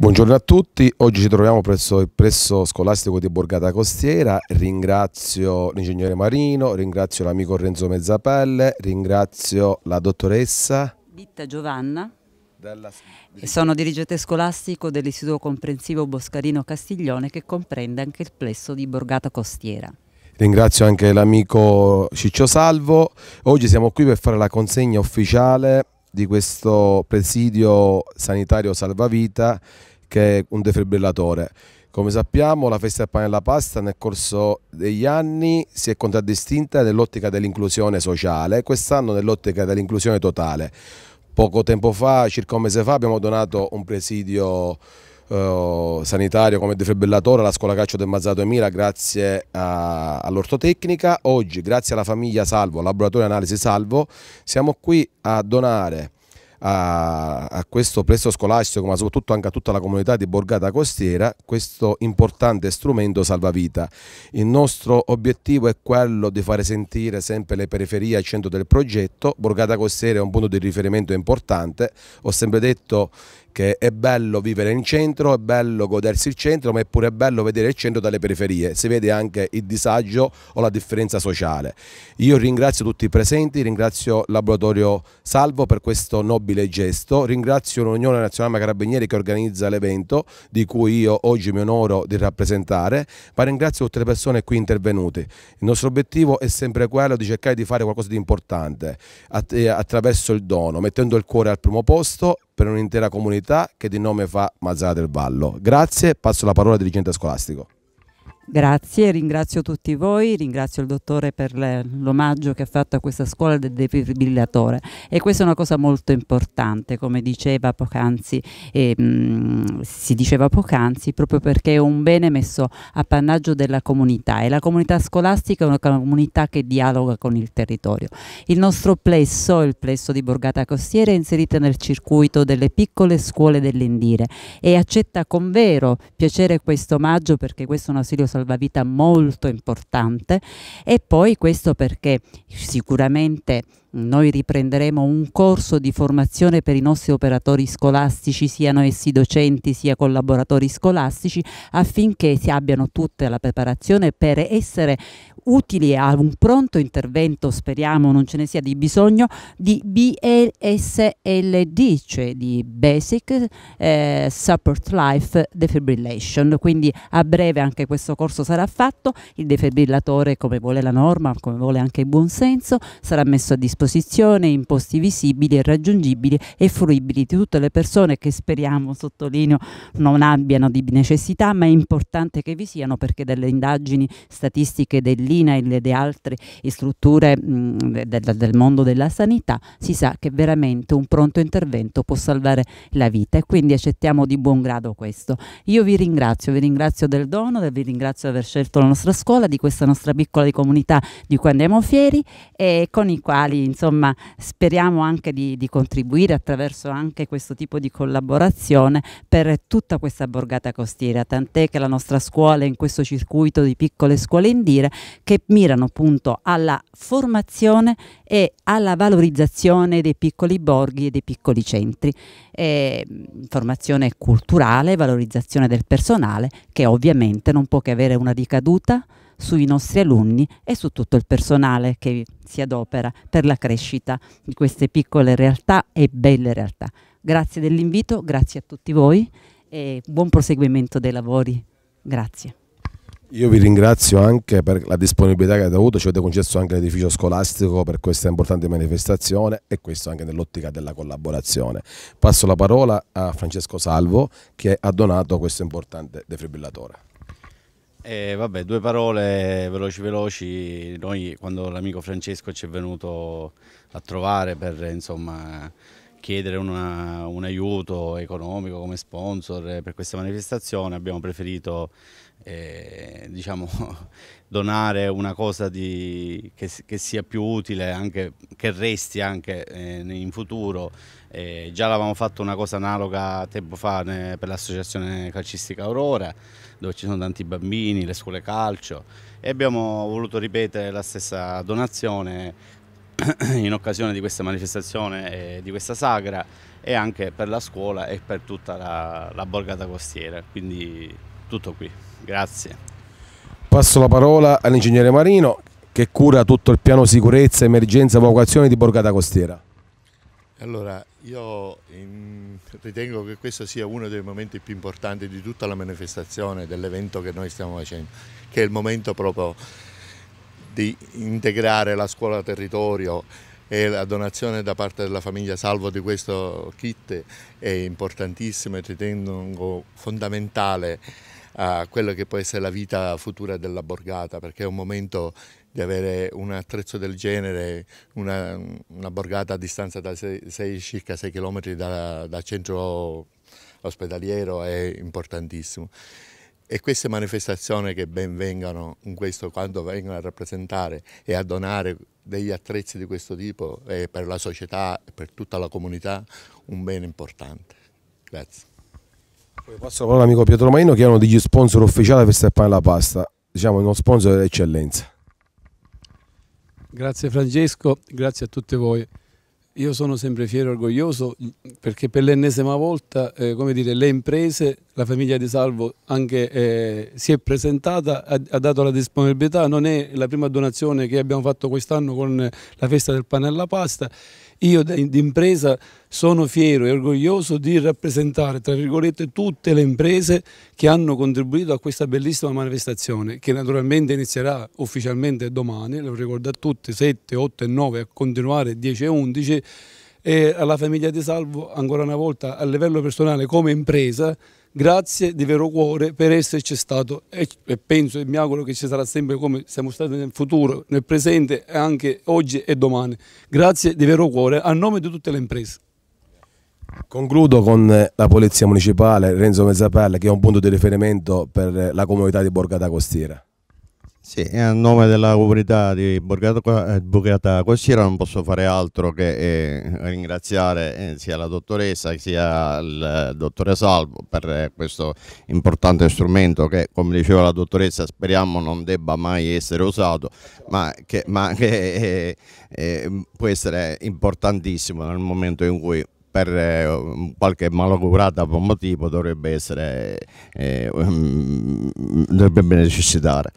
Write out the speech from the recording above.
Buongiorno a tutti, oggi ci troviamo presso il presso scolastico di Borgata Costiera, ringrazio l'ingegnere Marino, ringrazio l'amico Renzo Mezzapelle, ringrazio la dottoressa Ditta Giovanna, della... sono dirigente scolastico dell'Istituto Comprensivo Boscarino Castiglione che comprende anche il plesso di Borgata Costiera. Ringrazio anche l'amico Ciccio Salvo, oggi siamo qui per fare la consegna ufficiale di questo presidio sanitario salvavita che è un defibrillatore. Come sappiamo la festa del pane e della pasta nel corso degli anni si è contraddistinta nell'ottica dell'inclusione sociale, quest'anno nell'ottica dell'inclusione totale. Poco tempo fa, circa un mese fa, abbiamo donato un presidio eh, sanitario come defibrillatore alla scuola calcio del Mazzato Emira grazie all'ortotecnica. Oggi, grazie alla famiglia Salvo, laboratorio analisi Salvo, siamo qui a donare a, a questo presso scolastico, ma soprattutto anche a tutta la comunità di Borgata Costiera, questo importante strumento salvavita. Il nostro obiettivo è quello di fare sentire sempre le periferie al centro del progetto. Borgata Costiera è un punto di riferimento importante. Ho sempre detto che è bello vivere in centro, è bello godersi il centro, ma è pure bello vedere il centro dalle periferie. Si vede anche il disagio o la differenza sociale. Io ringrazio tutti i presenti, ringrazio il Laboratorio Salvo per questo nobile nobile gesto. Ringrazio l'Unione Nazionale Carabinieri che organizza l'evento, di cui io oggi mi onoro di rappresentare, ma ringrazio tutte le persone qui intervenute. Il nostro obiettivo è sempre quello di cercare di fare qualcosa di importante att eh, attraverso il dono, mettendo il cuore al primo posto per un'intera comunità che di nome fa Mazzara del Vallo. Grazie, passo la parola al dirigente scolastico. Grazie, ringrazio tutti voi, ringrazio il dottore per l'omaggio che ha fatto a questa scuola del defibrillatore e questa è una cosa molto importante, come diceva poc'anzi, ehm, si diceva poc'anzi, proprio perché è un bene messo a pannaggio della comunità e la comunità scolastica è una comunità che dialoga con il territorio. Il nostro plesso, il plesso di Borgata Costiera, è inserito nel circuito delle piccole scuole dell'Indire e accetta con vero piacere questo omaggio perché questo è un ausilio salvataggio salvavita molto importante e poi questo perché sicuramente noi riprenderemo un corso di formazione per i nostri operatori scolastici, siano essi docenti sia collaboratori scolastici, affinché si abbiano tutta la preparazione per essere utili a un pronto intervento, speriamo non ce ne sia di bisogno, di BSLD, cioè di Basic eh, Support Life Defibrillation. Quindi a breve anche questo corso sarà fatto, il defibrillatore come vuole la norma, come vuole anche il buonsenso, sarà messo a disposizione in posti visibili e raggiungibili e fruibili di tutte le persone che speriamo, sottolineo, non abbiano di necessità, ma è importante che vi siano perché delle indagini statistiche del l'INA e le, altre strutture del, del, mondo della sanità, si sa che veramente un pronto intervento può salvare la vita e quindi accettiamo di buon grado questo. Io vi ringrazio, vi ringrazio del dono, vi ringrazio di aver scelto la nostra scuola, di questa nostra piccola comunità di cui andiamo fieri e con i quali insomma speriamo anche di, di contribuire attraverso anche questo tipo di collaborazione per tutta questa borgata costiera, tant'è che la nostra scuola in questo circuito di piccole scuole indire che mirano appunto alla formazione e alla valorizzazione dei piccoli borghi e dei piccoli centri. E, mm, formazione culturale, valorizzazione del personale che ovviamente non può che avere una ricaduta sui nostri alunni e su tutto il personale che si adopera per la crescita di queste piccole realtà e belle realtà. Grazie dell'invito, grazie a tutti voi e buon proseguimento dei lavori. Grazie. Io vi ringrazio anche per la disponibilità che avete avuto, ci avete concesso anche l'edificio scolastico per questa importante manifestazione e questo anche nell'ottica della collaborazione. Passo la parola a Francesco Salvo che ha donato questo importante defibrillatore. Eh, vabbè, due parole veloci veloci. Noi quando l'amico Francesco ci è venuto a trovare per insomma chiedere una, un aiuto economico come sponsor eh, per questa manifestazione, abbiamo preferito eh, diciamo, donare una cosa di, che, che, sia più utile, anche, che resti anche eh, in futuro. Eh, già l'avevamo fatto una cosa analoga tempo fa ne, per l'associazione calcistica Aurora, dove ci sono tanti bambini, le scuole calcio e abbiamo voluto ripetere la stessa donazione in occasione di questa manifestazione e di questa sagra e anche per la scuola e per tutta la, la borgata costiera. Quindi tutto qui, grazie. Passo la parola all'ingegnere Marino che cura tutto il piano sicurezza, emergenza, evacuazione di Borgata Costiera. Allora, io ritengo che questo sia uno dei momenti più importanti di tutta la manifestazione, dell'evento che noi stiamo facendo, che è il momento proprio di integrare la scuola territorio e la donazione da parte della famiglia Salvo di questo kit è importantissima e ritengo fondamentale a eh, quello che può essere la vita futura della borgata perché è un momento di avere un attrezzo del genere, una, una borgata a distanza da 6, circa 6 km dal da centro ospedaliero è importantissimo e queste manifestazioni che ben vengano in questo quando vengono a rappresentare e a donare degli attrezzi di questo tipo è per la società e per tutta la comunità un bene importante. Grazie. Poi passo la parola all'amico Pietro Maino che è uno degli sponsor ufficiali per Steppare la Pasta, diciamo uno sponsor dell'eccellenza. Grazie Francesco, grazie a tutti voi. Io sono sempre fiero e orgoglioso perché per l'ennesima volta eh, dire, le imprese, la famiglia di Salvo anche, eh, si è presentata, ha, ha, dato la disponibilità, non è la prima donazione che abbiamo fatto quest'anno con la festa del pane alla pasta io d'impresa sono fiero e orgoglioso di rappresentare, tra virgolette, tutte le imprese che hanno contribuito a questa bellissima manifestazione, che naturalmente inizierà ufficialmente domani, lo ricordo a tutti, 7, 8 e 9, a continuare 10 e 11, e alla famiglia di Salvo, ancora una volta, a livello personale come impresa, Grazie di vero cuore per esserci stato e, penso e mi auguro che ci sarà sempre come siamo stati nel futuro, nel presente e anche oggi e domani. Grazie di vero cuore a nome di tutte le imprese. Concludo con eh, la Polizia Municipale, Renzo Mezzapelle, che è un punto di riferimento per eh, la comunità di Borgata Costiera. Sì, a nome della comunità di Borgata eh, Costiera non posso fare altro che eh, ringraziare eh, sia la dottoressa sia il eh, dottore Salvo per eh, questo importante strumento che, come diceva la dottoressa, speriamo non debba mai essere usato, ma che, ma che eh, può essere importantissimo nel momento in cui per qualche malaugurata pomotipo dovrebbe essere mm, dovrebbe necessitare.